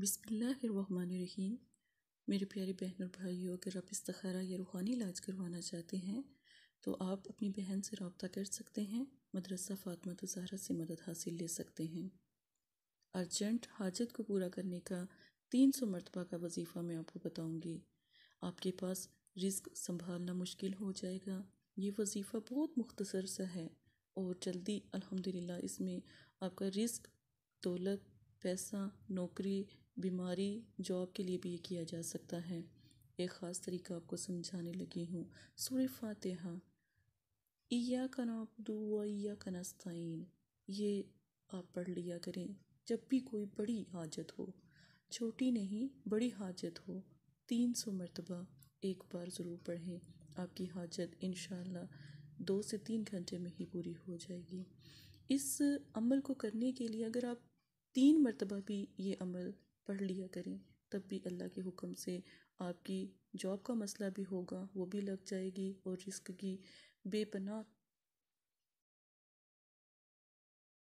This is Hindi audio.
बिस्मिल्लाहिर्रहमानिर्रहीम मेरे प्यारे बहन और भाइयों अगर आप इस्तखारा या रूहानी इलाज करवाना चाहते हैं तो आप अपनी बहन से रबता कर सकते हैं मदरसा फ़ातमा तो जहरा से मदद हासिल ले सकते हैं अर्जेंट हाजत को पूरा करने का तीन सौ मरतबा का वजीफ़ा मैं आपको बताऊंगी आपके पास रिस्क संभालना मुश्किल हो जाएगा ये वजीफ़ा बहुत मुख्तसर सा है और जल्दी अलहमदिल्ला इसमें आपका रिस्क दौलत पैसा नौकरी बीमारी जॉब के लिए भी ये किया जा सकता है एक ख़ास तरीका आपको समझाने लगी हूँ सूर्य फातहा ईया का नाप व का नस्ताइन ये आप पढ़ लिया करें जब भी कोई बड़ी हाजत हो छोटी नहीं बड़ी हाजत हो तीन सौ मरतबा एक बार ज़रूर पढ़ें आपकी हाजत इन दो से तीन घंटे में ही पूरी हो जाएगी इस अमल को करने के लिए अगर आप तीन मरतबा भी ये अमल पढ़ लिया करें तब भी अल्लाह के हुक्म से आपकी जॉब का मसला भी होगा वो भी लग जाएगी और रिस्क की बेपनाह